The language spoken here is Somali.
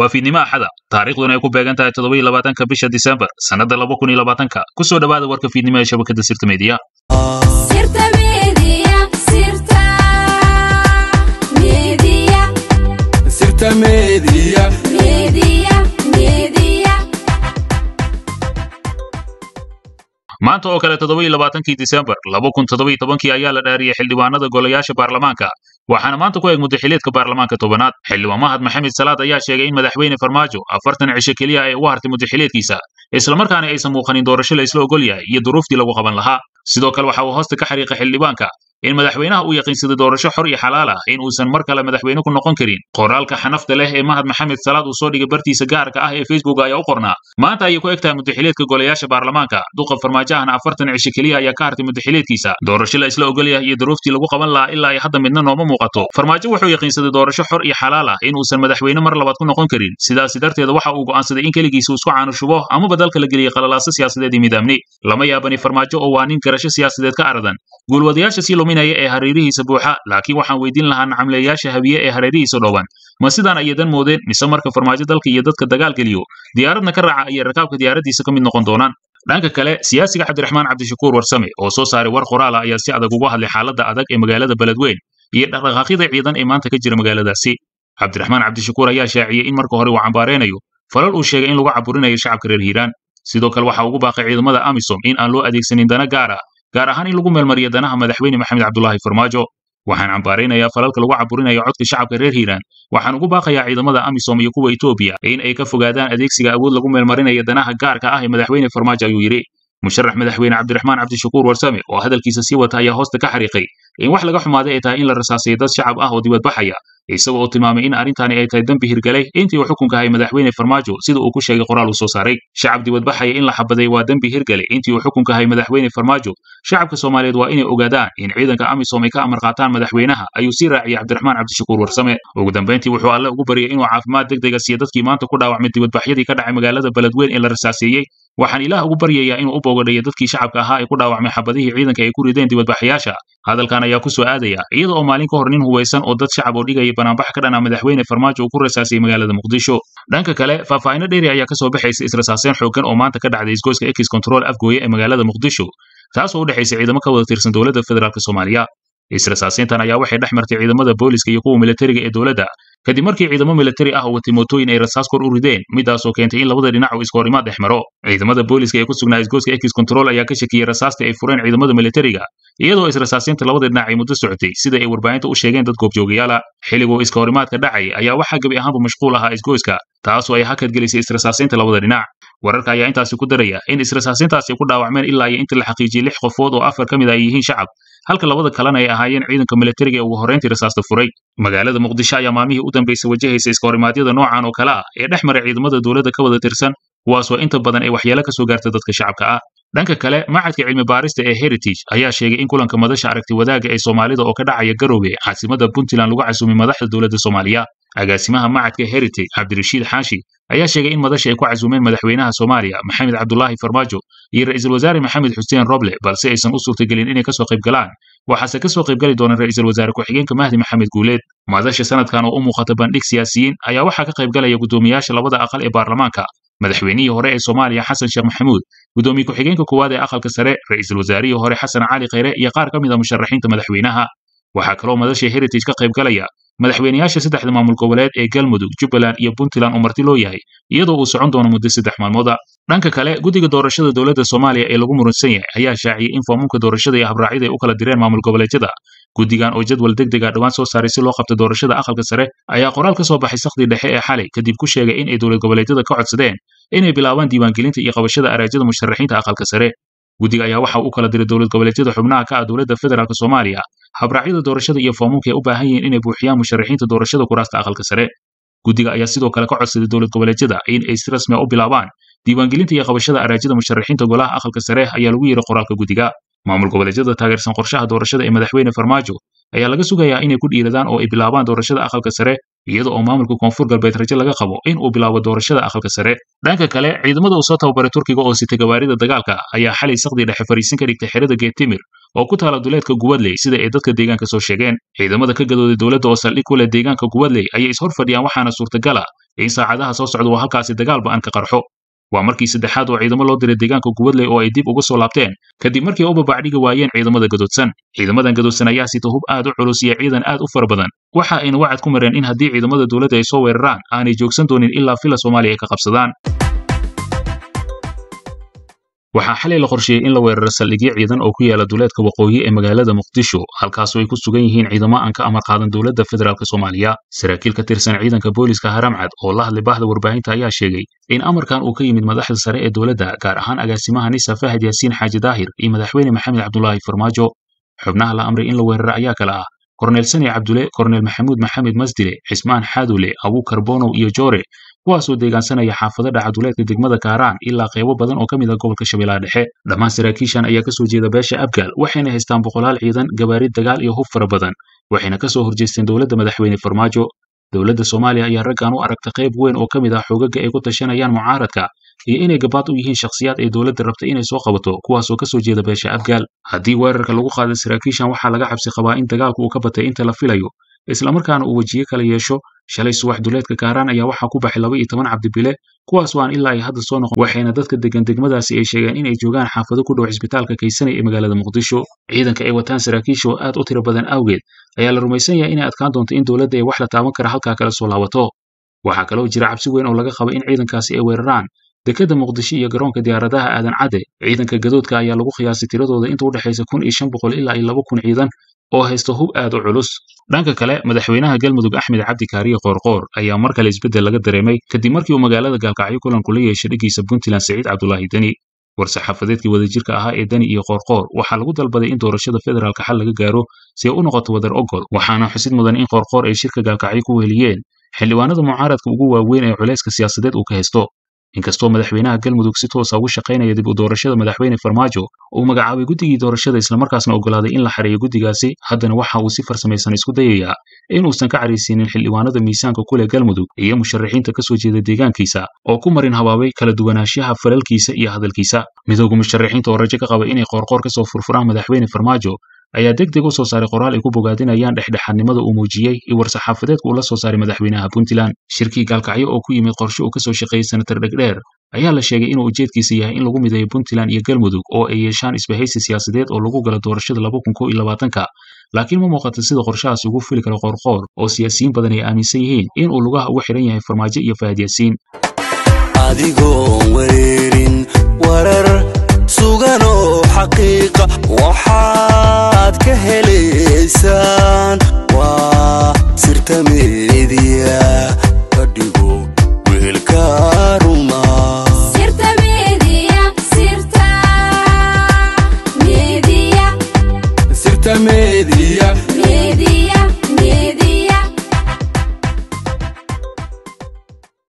waa fiidnimo axada taariikhduna ay ku beegan tahay toddobiiyo labaatanka bisha disembar sannadda laba kun iyo labaatanka ku soo dhowaada warka fiidnimo ee shabakadda sirta meediya maanta oo kale toddobiiyo labaatankii diseembar laba kun toddobiyo tobankii ayaa la dhaariyey xildhibaanada golayaasha baarlamaanka waxaana maanta ku eeg muddaxileedka baarlamaanka tobanaad xildhibaan mahad maxamed salaad ayaa sheegay in madaxweyne farmaajo afartan cisho keliya ay uga hartay muddaxileedkiisa islamarkaana aysan muuqanin doorasho la isla ogol yahay iyo duruuftii lagu qaban lahaa sidoo kale waxa uu hoosta ka xariiqay xildhibaanka in madaxweynaha uu yaqiinsaday doorasho xor iyo xalaal ah in uusan mar kale madaxweyne ku noqon karin qoraalka xanafta leh ee mahad maxamed salaad uu soo dhigay bartiisa gaarka ah ee facebook ayaa u qornaa maanta ayay ku eg tahay mudaxileedka golayaasha baarlamaanka duqa farmaajahana afartan cisho keliya ah ayaa ka hartay mudaxileedkiisa doorasho la isla ogol iyo duruuftii lagu qaban lahaa ilaa ay hadda midna nooma muuqato farmaajo wuxuu yaqiinsaday doorasho xor iyo xalaal ah in uusan madaxweyne mar labaad ku noqon karin sidaasi darteeda waxa uu go'aansaday in keligiisa uu isku shubo amaba dalka la geliyey qalalaaso siyaasadeed iyo midaamni lama yaabani farmaajo oo waa nin garasho siyaasadeed ka aradan guulwadayaasha si luma sahaminaya ee hareerihiisa buuxa laakiin waxaan weydiin lahaa nacamleeyaasha habiye ee hareerihiisa dhooban ma sidaan ayadan moodeen mise marka farmaajo dalka iyo dadka dagaal geliyo diyaaradna ka raaca ayay rakaabka diyaaraddiisa ka mid noqon doonaan dhanka kale siyaasiga cabdiraxmaan cabdishakuur warsame oo soo saaray war qoraala ah, ayaa si adag uga hadlay xaaladda adag ee magaalada beledweyn iyo dhaqdhaqaaqyada ciidan ee maanta ka jira magaaladaasi cabdiraxmaan cabdishakuur ayaa shaaciyey in marka hore uu cambaareynayo falal uu sheegay in lagu caburinayo shacabka reer hiiraan sidoo kale waxa ugu baaqay ciidamada amisom in aan loo adeegsanin dana gaar ah gaar ahaan in lagu meelmariyo danaha madaxweyne maxamed cabdulaahi farmaajo waxaan cambaaraynayaa falalka lagu caburinayo codka shacabka reer hiiraan waxaan ugu baaqayaa ciidamada amisom iyo kuwa etoobiya in ay ka fogaadaan adeegsiga awood lagu meelmarinaya danaha gaarka ah ee madaxweyne farmaajo ayuu yidhi musharax madaxweyne cabdiraxmaan cabdishakuur warsame oo hadalkiisa sii wata ayaa hoosta ka xariiqay in wax laga xumaaday ay tahay in la rasaasay dad shacab ah oo dibadbaxaya isaga oo tilmaamay in arrintaani ay tahay dembi hirgalay intii uu xukunka hayay madaxweyne farmaajo sida uu ku sheegay qoraal uu soo saaray shacab dibadbaxaya in la xabaday waa dembi hirgalay intii uu xukunka hayay madaxweyne farmaajo shacabka soomaaliyeed waa inay ogaadaan in ciidanka amisom ay ka amar qaataan madaxweynaha ayuu sii raaciyay cabdiraxmaan cabdishakuur warsame ugu dambayntii wuxuu alle ugu baryay inuu caafimaad degdega siiya dadkii maanta ku dhaawacmay dibadbaxyadii ka dhacay magaalada beledweyn ee la rasaaseeyey waxaan ilaah ugu baryayaa inuu u boogadhayo dadkii shacabka ahaa ay ku dhaawacmay xabadihii ciidanka ay ku rideen dibadbaxayaasha hadalkan ayaa ku soo aadaya iyada oo maalin ka hor nin hubaysan oo dad shacab oo dhigaya banaanbax ka dhanaa ah madaxweyne farmaajo uu ku rasaasay magaalada muqdisho dhanka kale faahfaahinno dheeri ayaa ka soo baxaysa israsaaseen xooggan oo maanta ka dhacday isgoyska ex control afgooye ee magaalada muqdisho taasoo u dhexaysa ciidamo ka wada tirsan dowladda federaalk soomaaliya israsaaseyntan ayaa waxay dhex martay ciidamada booliiska iyo kuwa milatariga ee dowladda kadib markii ciidamo milatari ah uga timotooyin ay rasaas kor u rideen midaasoo keentay in labada dhinac uu iskoorimaa dhexmaro ciidamada booliiska ee ku sugnaa isgooska ekis kontrol ayaa ka shakiyey rasaasta ay fureen ciidamada militariga iyadoo israsaasiinta labada dhinac ay muddo socotay sida ay warbaahinta u sheegeen dad goobjoogayaala ah, xilliguu iskahorimaadka dhacay ayaa waxaa gebi ahaanba mashquul ahaa isgooska taasoo ay hakad gelisay israsaasiinta labada dhinac wararka ayaa intaasi ku daraya in israsaasiintaasi ku dhaawacmeen ilaa iyo intii la xaqiijiyey lix qofood oo afar ka mid a ah ay yihiin shacab halka labada kalena ay ahaayeen ciidanka militariga ee ugu horrayntii rasaasta furay magaalada muqdisho ayaa maamihii u dambaysa wajahaysa iskahorimaadyada noocan oo kale ah ee dhex mara ciidamada dowladda ka wada tirsan kuwaasoo inta badan ay waxyeelo ka soo gaarta dadka shacabka ah dhanka kale macadka cilmi baarista ee heritage ayaa sheegay in kulanka madasha aragti wadaagga ee soomaalida oo ka dhacaya garoowe caasimada puntland lagu casuumay madaxda dowladda soomaaliya agaasimaha macadka heritage cabdirashiid xaashi ayaa sheegay in madasha ay ku casuumeen madaxweynaha soomaaliya maxamed cabdulaahi farmaajo iyo ra'iisul wasaare maxamed xuseen roble balse aysan u suurtagelin inay kasoo qayb galaan waxaase kasoo qaybgali doona ra'iisul wasaare ku-xigeenka mahdi maxamed guuleed madasha sanadkan oo u muuqata bandhig siyaasiyiin ayaa waxaa ka qaybgalaya guddoomiyaasha labada aqal ee baarlamaanka madaxweynihii hore ee soomaaliya xasan sheekh maxamuud guddoomiye ku-xigeenka koowaad ee aqalka sare ra'iisul wasaarihii hore xasan cali khayre iyo qaar ka mid a ah musharaxiinta madaxweynaha waxaa kaloo madasha heritage ka qaybgalaya madaxweynayaasha saddexda maamul goboleed ee galmudug jubbaland iyo puntland uu marti loo yahay iyadoo uu socon doono muddo saddex maalmooda dhanka kale guddiga doorashada dowladda soomaaliya ee lagu muransan yahay ayaa shaaciyey in foomamka doorashada iyo habraacyada ay u kala direen maamul goboleedyada guddigan oo jadwal deg dega ah dhowaan soo saaray si loo qabta doorashada aqalka sare ayaa qoraal ka soo baxay sakhdii dhexe ee xalay kadib ku sheegay in ay dowlad goboleedyada ka codsadeen inay bilaabaan diiwaangelinta iyo qabashada araajyada musharaxiinta aqalka sare guddiga ayaa waxa uu kala diray dowlad goboleedyada xubnaha ka ah dowladda federaalk soomaaliya habraacyada doorashada iyo foomamka ay u baahan yihiin inay buuxiyaan musharaxiinta doorashada kuraasta aqalka sare guddiga ayaa sidoo kale ka codsaday dowlad goboleedyada in ay si rasmia ah u bilaabaan diiwaangelinta iyo qabashada araajyada musharaxiinta golaha aqalka sare ayaa lagu yidhi qoraalka guddiga maamul goboleedyada taageersan qorshaha doorashada ee madaxweyne farmaajo ayaa laga sugayaa inay ku dhiiradaan oo ay bilaabaan doorashada aqalka sare iyada oo maamulka koonfur galbeed raje laga qabo in uu bilaabo doorashada aqalka sare dhanka kale ciidamada uu soo tababaray turkiga oo sita gawaarida dagaalka ayaa xalay saqdii dhexe fariisin ka dhigtay xerada geed timir oo ku taala duleedka gubadley sida ay dadka deegaanka soo sheegeen ciidamada ka gadooday dowladda oo saldhig ku leh deegaanka gubadley ayay ishor fadhiyaan waxaana suurtagal suurtagala ah in saacadaha soo socda waa halkaasi dagaal ba'an ka qarxo waa markii saddexaad oo ciidamo loo diray deegaanka gubadley oo ay dib uga soo laabteen kadib markii u babaacdhigi waayeen ciidamada gadoodsan ciidamadan gadoodsan ayaa sita hub aad u culus iyo ciidan aad u fara badan waxa ayna wacad ku mareen in haddii ciidamada dowladda ay soo weeraraan aanay joogsan doonin ilaa fila soomaaliya ay ka qabsadaan waxaa xalay la qorsheeyey in la weeraro saldhigyo ciidan oo ku yaala duleedka waqooyi ee magaalada muqdisho halkaasoo ay ku sugan yihiin ciidamo aan ka amar qaadan dowladda federaalka soomaaliya saraakiil ka tirsan ciidanka booliiska haramcad oo la hadlay bahda warbaahinta ayaa sheegay in amarkan uu ka yimid madaxda sare ee dowladda gaar ahaan agaasimaha nisa fahad yaasiin xaaji daahir iyo madaxweyne maxamed cabdulaahi farmaajo xubnaha la amray in la weeraro ayaa kale ah kornel sani cabdule kornel maxamuud maxamed masdile cismaan xaadule abuukar bonow iyo joore kuwaasoo deegaansanaya xaafado dhaca duleedka degmada kaaraan ilaa qaybo badan oo ka mid a ah gobolka shabeellaha dhexe dhammaan saraakiishan ayaa kasoo jeeda beesha abgaal waxayna haystaan boqolaal ciidan gabaari dagaal iyo hub fara badan waxayna kasoo horjeesteen dowladda madaxweyne farmaajo dowladda soomaaliya ayaa raggan u aragta qayb weyn oo ka mid ah xoogagga ay ku tashanayaan mucaaradka iyo inay gabaad u yihiin shakhsiyaad ay dowladda rabta inay soo qabato kuwaasoo kasoo jeeda beesha abgaal haddii weerarka lagu qaaday saraakiishan waxaa laga cabsi qabaa in dagaalku uu ka batay inta la filayo isla islamarkaana uu wejiye kala yeesho shalay subax duleedka kaaraan ayaa waxaa ku baxay laba iyo toban cabdibile kuwaas aan ilaa ay hadda soo noqon waxayna dadka degan degmadaasi ay sheegeen inay joogaan xaafado ku dhow cisbitaalka kaysani ee magaalada muqdisho ciidanka ay wataan saraakiisha oo aad u tiro badan awgeed ayaa la rumaysan yahay inay adkaan doonto in dowladda ee wax la taaban kara halkaa kale soo laabato waxaa kaloo jira cabsi weyn oo laga qaba in ciidankaasi ay weeraraan dekedda muqdisho iyo garoonka diyaaradaha aadan cadde ciidanka gadoodka ayaa lagu khiyaasay tiradooda inta u dhexaysa kun iyo shan boqol ilaa iyo laba kun ciidan oo haysta hub aad u culus dhanka kale madaxweynaha galmudug axmed cabdi kaariye qoorqoor ayaa mar kale isbeddel laga dareemay kadib markii uu magaalada gaalkacyo kulan kula yeeshay dheggiisa puntland saciid cabdulaahi deni war-saxaafadeedkii wadajirka ahaa ee deni iyo qoorqoor waxaa lagu dalbaday in doorashada federaalka xal laga gaaro si ay u noqoto wadar ogol waxaana xusid mudan in qoorqoor ay shirka gaalkacyo ku weliyeen xildhibaanada mucaaradka ugu waaweyn ee culayska siyaasadeed uu ka haysto inkastoo madaxweynaha galmudug si toosa ah ugu shaqaynaya dib u doorashada madaxweyne farmaajo uu magacaabay guddigii doorashada islamarkaasna ogolaaday in la xareeyo guddigaasi haddana waxa uu si farsamaysan isku dayayaa inuusan ka caraysiinin xildhibaanada miisaanka ku leh galmudug iyo musharaxiinta ka soo jeeda deegaankiisa oo ku marin habaabay kala duwanaanshaha falalkiisa iyo hadalkiisa midowga musharaxiinta oo rajo ka qaba inay qoorqoor ka soo furfuraan madaxweyne farmaajo ayaa degdeg u soo saaray qoraal ay ku bogaadinayaan dhexdhexaadnimada uu muujiyey iyo war-saxaafadeedka uu la soo saaray madaxweynaha puntland shirkii gaalkacyo oo ku yimid qorshe uu ka soo shaqeeyey senatar dhegdheer ayaa la sheegay inuu ujeedkiisa yahay in lagu mideeyo puntland iyo galmudug oo ay yeeshaan isbahaysi siyaasadeed oo lagu gala doorashada ka laakiin ma muuqata sida qorshahaas ugu fuli karo qoorqoor oo siyaasiyiin badan ay aaminsan yihiin in uu lugaha ugu xidhan yahay farmaajo iyo fahadyasiin suganoo xaqiiqa waxaad ka helaysaan waa sirta meediya fadhigo